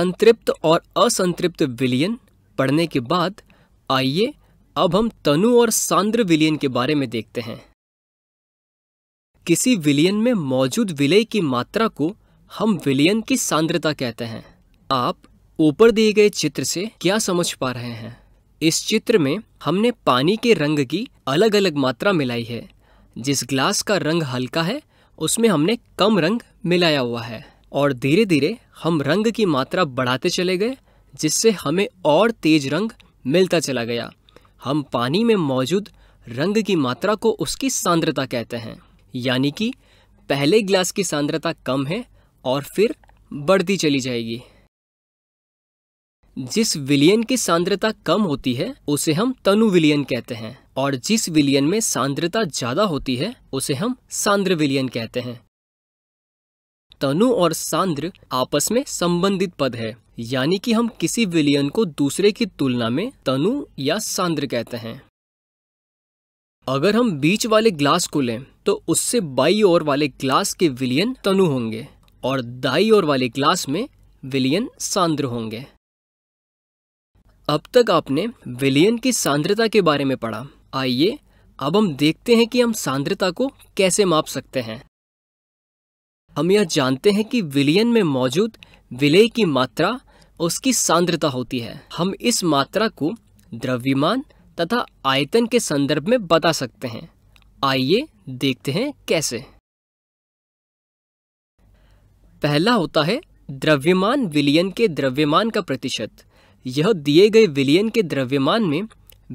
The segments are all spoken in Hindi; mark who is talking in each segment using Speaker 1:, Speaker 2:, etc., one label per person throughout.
Speaker 1: संतृप्त और असंतृप्त विलियन पढ़ने के बाद आइए अब हम तनु और सांद्र विलियन के बारे में देखते हैं किसी विलियन में मौजूद विलय की मात्रा को हम विलियन की सांद्रता कहते हैं आप ऊपर दिए गए चित्र से क्या समझ पा रहे हैं इस चित्र में हमने पानी के रंग की अलग अलग मात्रा मिलाई है जिस ग्लास का रंग हल्का है उसमें हमने कम रंग मिलाया हुआ है और धीरे धीरे हम रंग की मात्रा बढ़ाते चले गए जिससे हमें और तेज रंग मिलता चला गया हम पानी में मौजूद रंग की मात्रा को उसकी सांद्रता कहते हैं यानी कि पहले ग्लास की सांद्रता कम है और फिर बढ़ती चली जाएगी जिस विलियन की सांद्रता कम होती है उसे हम तनु विलियन कहते हैं और जिस विलियन में सांद्रता ज़्यादा होती है उसे हम सांद्र विलियन कहते हैं तनु और सांद्र आपस में संबंधित पद है यानी कि हम किसी विलियन को दूसरे की तुलना में तनु या सांद्र कहते हैं अगर हम बीच वाले ग्लास को लें तो उससे बाई ओर वाले ग्लास के विलियन तनु होंगे और दाई ओर वाले ग्लास में विलियन सांद्र होंगे अब तक आपने विलियन की सांद्रता के बारे में पढ़ा आइए अब हम देखते हैं कि हम सांद्रता को कैसे माप सकते हैं हम यह जानते हैं कि विलयन में मौजूद विलय की मात्रा उसकी सांद्रता होती है हम इस मात्रा को द्रव्यमान तथा आयतन के संदर्भ में बता सकते हैं आइए देखते हैं कैसे पहला होता है द्रव्यमान विलयन के द्रव्यमान का प्रतिशत यह दिए गए विलयन के द्रव्यमान में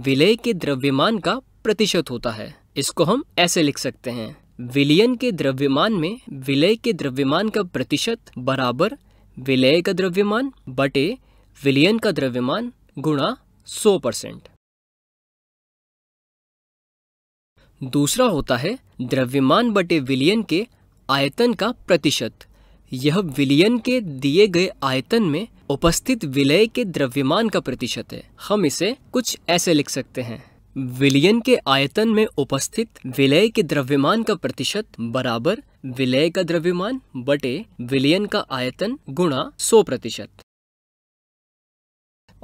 Speaker 1: विलय के द्रव्यमान का प्रतिशत होता है इसको हम ऐसे लिख सकते हैं विलयन के द्रव्यमान में विलय के द्रव्यमान का प्रतिशत बराबर विलय का द्रव्यमान बटे विलयन का द्रव्यमान गुणा 100 परसेंट दूसरा होता है द्रव्यमान बटे विलयन के आयतन का प्रतिशत यह विलयन के दिए गए आयतन में उपस्थित विलय के द्रव्यमान का प्रतिशत है हम इसे कुछ ऐसे लिख सकते हैं विलयन के आयतन में उपस्थित विलय के द्रव्यमान का प्रतिशत बराबर विलय का द्रव्यमान बटे विलयन का आयतन गुणा सौ प्रतिशत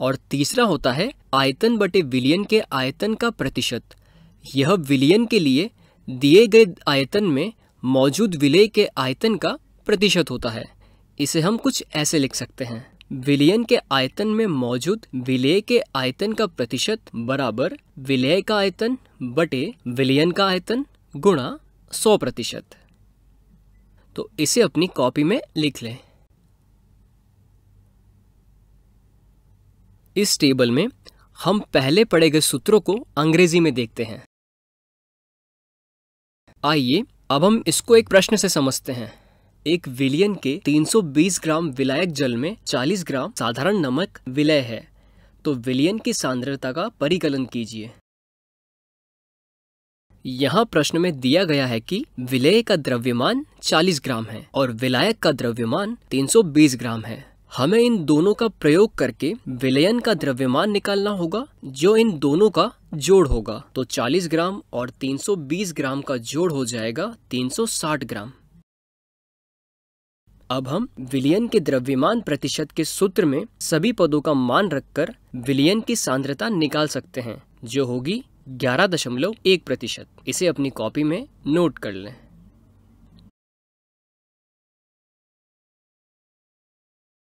Speaker 1: और तीसरा होता है आयतन बटे विलयन के आयतन का प्रतिशत यह विलयन के लिए दिए गए आयतन में मौजूद विलय के आयतन का प्रतिशत होता है इसे हम कुछ ऐसे लिख सकते हैं विलयन के आयतन में मौजूद विलय के आयतन का प्रतिशत बराबर विलय का आयतन बटे विलयन का आयतन गुणा सौ प्रतिशत तो इसे अपनी कॉपी में लिख लें इस टेबल में हम पहले पढ़े गए सूत्रों को अंग्रेजी में देखते हैं आइए अब हम इसको एक प्रश्न से समझते हैं एक विलियन के 320 ग्राम विलायक जल में 40 ग्राम साधारण नमक विलय है तो विलियन की सांद्रता का परिकलन कीजिए यहाँ प्रश्न में दिया गया है कि विलय का द्रव्यमान 40 ग्राम है और विलायक का द्रव्यमान 320 ग्राम है हमें इन दोनों का प्रयोग करके विलयन का द्रव्यमान निकालना होगा जो इन दोनों का जोड़ होगा तो 40 ग्राम और 320 ग्राम का जोड़ हो जाएगा 360 ग्राम अब हम विलियन के द्रव्यमान प्रतिशत के सूत्र में सभी पदों का मान रखकर विलियन की सांद्रता निकाल सकते हैं जो होगी ग्यारह दशमलव एक प्रतिशत इसे अपनी कॉपी में नोट कर लें